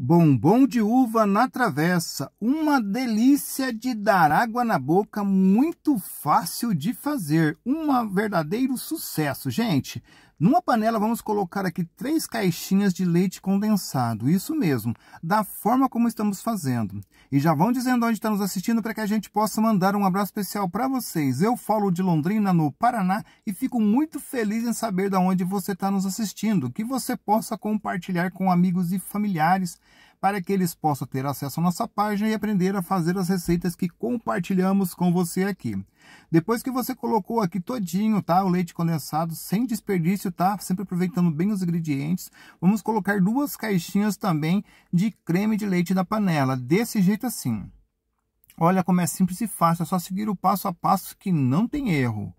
Bombom de uva na travessa, uma delícia de dar água na boca, muito fácil de fazer, um verdadeiro sucesso. Gente, numa panela vamos colocar aqui três caixinhas de leite condensado, isso mesmo, da forma como estamos fazendo. E já vão dizendo onde está nos assistindo para que a gente possa mandar um abraço especial para vocês. Eu falo de Londrina, no Paraná, e fico muito feliz em saber de onde você está nos assistindo, que você possa compartilhar com amigos e familiares para que eles possam ter acesso à nossa página e aprender a fazer as receitas que compartilhamos com você aqui. Depois que você colocou aqui todinho, tá? O leite condensado sem desperdício, tá? Sempre aproveitando bem os ingredientes. Vamos colocar duas caixinhas também de creme de leite na panela, desse jeito assim. Olha como é simples e fácil, é só seguir o passo a passo que não tem erro.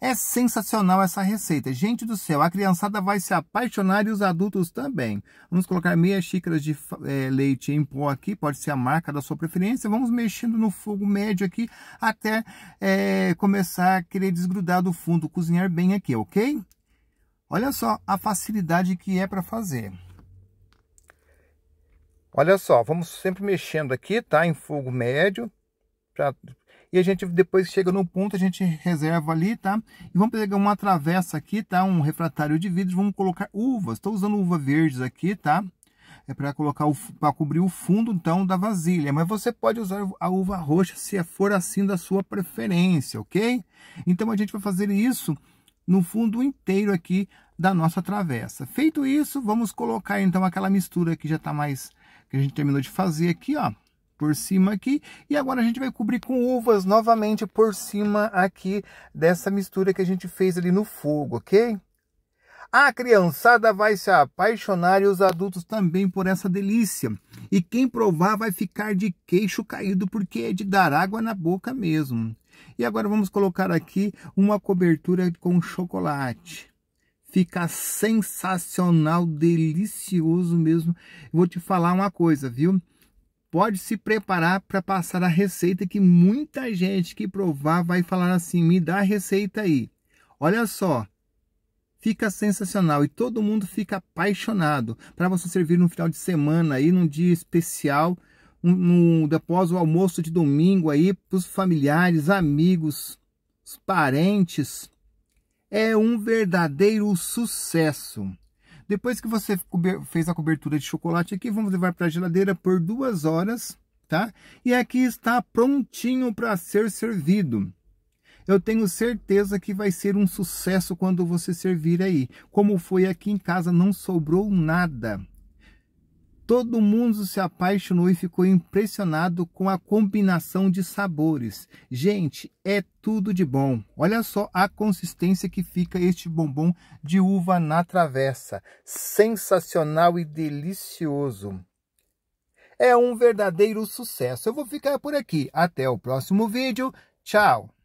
É sensacional essa receita. Gente do céu, a criançada vai se apaixonar e os adultos também. Vamos colocar meia xícara de é, leite em pó aqui, pode ser a marca da sua preferência. Vamos mexendo no fogo médio aqui até é, começar a querer desgrudar do fundo, cozinhar bem aqui, ok? Olha só a facilidade que é para fazer. Olha só, vamos sempre mexendo aqui, tá? Em fogo médio, para e a gente depois chega no ponto, a gente reserva ali, tá? E vamos pegar uma travessa aqui, tá? Um refratário de vidro, vamos colocar uvas. Estou usando uva verdes aqui, tá? é para colocar para cobrir o fundo então da vasilha, mas você pode usar a uva roxa se for assim da sua preferência, ok? Então a gente vai fazer isso no fundo inteiro aqui da nossa travessa. Feito isso, vamos colocar então aquela mistura que já está mais que a gente terminou de fazer aqui, ó por cima aqui. E agora a gente vai cobrir com uvas novamente por cima aqui dessa mistura que a gente fez ali no fogo, ok? A criançada vai se apaixonar e os adultos também por essa delícia. E quem provar vai ficar de queixo caído, porque é de dar água na boca mesmo. E agora vamos colocar aqui uma cobertura com chocolate. Fica sensacional, delicioso mesmo. Vou te falar uma coisa, viu? pode se preparar para passar a receita que muita gente que provar vai falar assim: me dá a receita aí. Olha só, fica sensacional e todo mundo fica apaixonado para você servir no final de semana aí, num dia especial, um, um após o almoço de domingo aí, para os familiares, amigos, os parentes. É um verdadeiro sucesso. Depois que você fez a cobertura de chocolate aqui, vamos levar para a geladeira por duas horas, tá? E aqui está prontinho para ser servido. Eu tenho certeza que vai ser um sucesso quando você servir aí. Como foi aqui em casa, não sobrou nada. Todo mundo se apaixonou e ficou impressionado com a combinação de sabores. Gente, é tudo de bom. Olha só a consistência que fica este bombom de uva na travessa. Sensacional e delicioso. É um verdadeiro sucesso. Eu vou ficar por aqui. Até o próximo vídeo. Tchau!